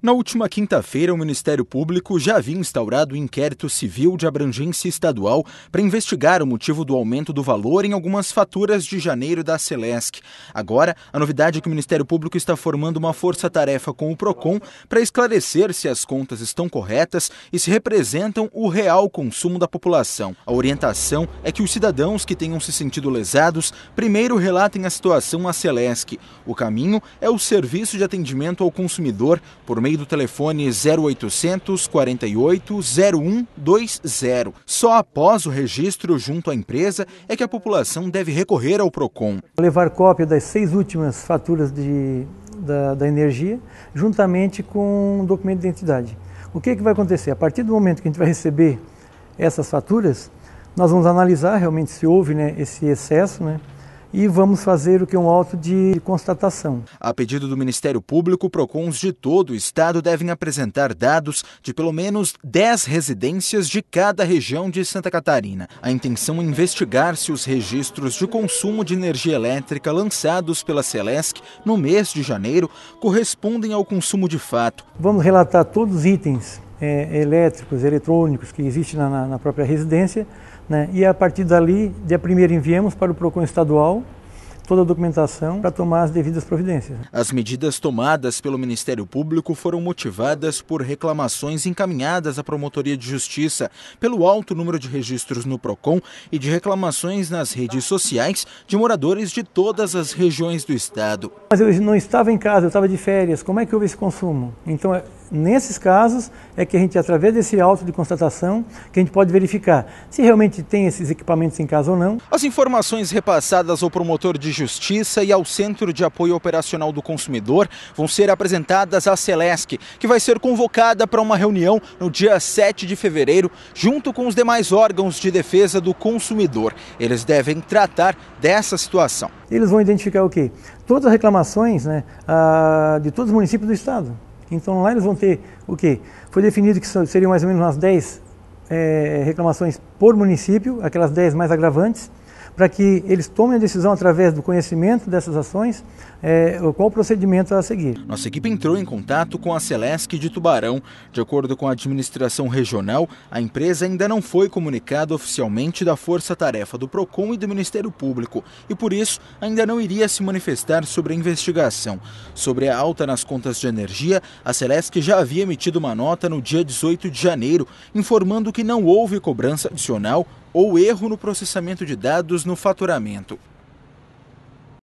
Na última quinta-feira, o Ministério Público já havia instaurado um inquérito civil de abrangência estadual para investigar o motivo do aumento do valor em algumas faturas de janeiro da Celesc. Agora, a novidade é que o Ministério Público está formando uma força-tarefa com o PROCON para esclarecer se as contas estão corretas e se representam o real consumo da população. A orientação é que os cidadãos que tenham se sentido lesados primeiro relatem a situação à Celesc. O caminho é o serviço de atendimento ao consumidor por meio meio do telefone 0800 48 0120. Só após o registro junto à empresa é que a população deve recorrer ao PROCON. Levar cópia das seis últimas faturas de, da, da energia, juntamente com um documento de identidade. O que, é que vai acontecer? A partir do momento que a gente vai receber essas faturas, nós vamos analisar realmente se houve né, esse excesso, né? e vamos fazer o que é um auto de constatação. A pedido do Ministério Público, PROCONs de todo o estado devem apresentar dados de pelo menos 10 residências de cada região de Santa Catarina. A intenção é investigar se os registros de consumo de energia elétrica lançados pela Celesc no mês de janeiro correspondem ao consumo de fato. Vamos relatar todos os itens é, elétricos, eletrônicos que existem na, na própria residência né? E a partir dali, dia 1 enviamos para o PROCON estadual toda a documentação para tomar as devidas providências. As medidas tomadas pelo Ministério Público foram motivadas por reclamações encaminhadas à Promotoria de Justiça, pelo alto número de registros no PROCON e de reclamações nas redes sociais de moradores de todas as regiões do estado. Mas eu não estava em casa, eu estava de férias, como é que houve esse consumo? Então é, nesses casos é que a gente, através desse auto de constatação, que a gente pode verificar se realmente tem esses equipamentos em casa ou não. As informações repassadas ao promotor de justiça e ao Centro de Apoio Operacional do Consumidor vão ser apresentadas à Celesc, que vai ser convocada para uma reunião no dia 7 de fevereiro, junto com os demais órgãos de defesa do consumidor. Eles devem tratar dessa situação. Eles vão identificar o quê? Todas as reclamações né, ah, de todos os municípios do estado. Então lá eles vão ter o quê? Foi definido que seriam mais ou menos umas 10 é, eh, reclamações por município, aquelas 10 mais agravantes, para que eles tomem a decisão através do conhecimento dessas ações, é, qual o procedimento a seguir. Nossa equipe entrou em contato com a Celesc de Tubarão. De acordo com a administração regional, a empresa ainda não foi comunicada oficialmente da força-tarefa do PROCON e do Ministério Público e, por isso, ainda não iria se manifestar sobre a investigação. Sobre a alta nas contas de energia, a Celesc já havia emitido uma nota no dia 18 de janeiro, informando que não houve cobrança adicional ou erro no processamento de dados no faturamento.